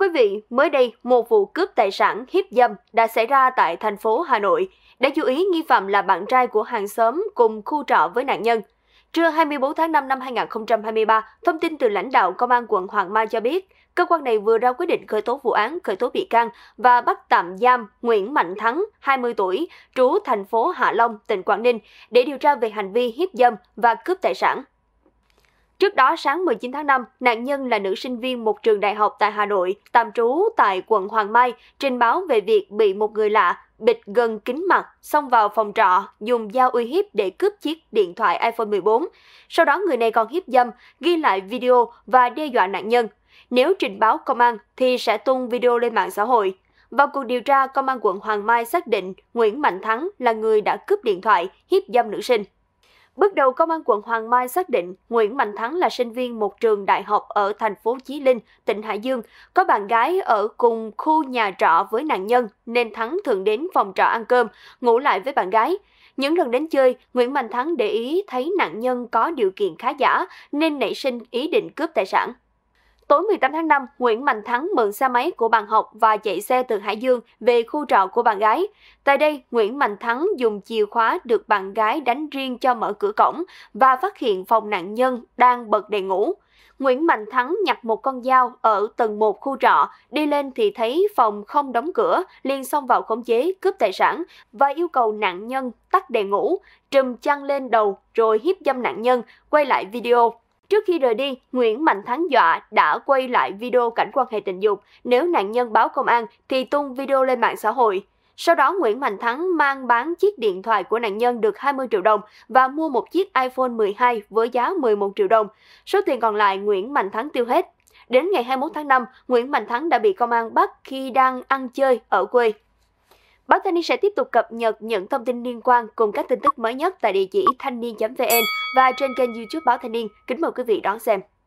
quý vị, mới đây, một vụ cướp tài sản hiếp dâm đã xảy ra tại thành phố Hà Nội. Đã chú ý, nghi phạm là bạn trai của hàng xóm cùng khu trọ với nạn nhân. Trưa 24 tháng 5 năm 2023, thông tin từ lãnh đạo Công an quận Hoàng Mai cho biết, cơ quan này vừa ra quyết định khởi tố vụ án, khởi tố bị can và bắt tạm giam Nguyễn Mạnh Thắng, 20 tuổi, trú thành phố Hạ Long, tỉnh Quảng Ninh, để điều tra về hành vi hiếp dâm và cướp tài sản. Trước đó, sáng 19 tháng 5, nạn nhân là nữ sinh viên một trường đại học tại Hà Nội, tạm trú tại quận Hoàng Mai, trình báo về việc bị một người lạ bịt gần kính mặt, xông vào phòng trọ, dùng dao uy hiếp để cướp chiếc điện thoại iPhone 14. Sau đó người này còn hiếp dâm, ghi lại video và đe dọa nạn nhân. Nếu trình báo công an thì sẽ tung video lên mạng xã hội. Vào cuộc điều tra, công an quận Hoàng Mai xác định Nguyễn Mạnh Thắng là người đã cướp điện thoại, hiếp dâm nữ sinh. Bước đầu, Công an quận Hoàng Mai xác định Nguyễn Mạnh Thắng là sinh viên một trường đại học ở thành phố Chí Linh, tỉnh Hải Dương, có bạn gái ở cùng khu nhà trọ với nạn nhân nên Thắng thường đến phòng trọ ăn cơm, ngủ lại với bạn gái. Những lần đến chơi, Nguyễn Mạnh Thắng để ý thấy nạn nhân có điều kiện khá giả nên nảy sinh ý định cướp tài sản. Tối 18 tháng 5, Nguyễn Mạnh Thắng mượn xe máy của bạn học và chạy xe từ Hải Dương về khu trọ của bạn gái. Tại đây, Nguyễn Mạnh Thắng dùng chìa khóa được bạn gái đánh riêng cho mở cửa cổng và phát hiện phòng nạn nhân đang bật đèn ngủ. Nguyễn Mạnh Thắng nhặt một con dao ở tầng 1 khu trọ, đi lên thì thấy phòng không đóng cửa, liền xông vào khống chế, cướp tài sản và yêu cầu nạn nhân tắt đèn ngủ, trùm chăn lên đầu rồi hiếp dâm nạn nhân, quay lại video. Trước khi rời đi, Nguyễn Mạnh Thắng dọa đã quay lại video cảnh quan hệ tình dục. Nếu nạn nhân báo công an thì tung video lên mạng xã hội. Sau đó, Nguyễn Mạnh Thắng mang bán chiếc điện thoại của nạn nhân được 20 triệu đồng và mua một chiếc iPhone 12 với giá 11 triệu đồng. Số tiền còn lại Nguyễn Mạnh Thắng tiêu hết. Đến ngày 21 tháng 5, Nguyễn Mạnh Thắng đã bị công an bắt khi đang ăn chơi ở quê. Báo Thanh niên sẽ tiếp tục cập nhật những thông tin liên quan cùng các tin tức mới nhất tại địa chỉ thanh niên.vn và trên kênh YouTube Báo Thanh niên. Kính mời quý vị đón xem.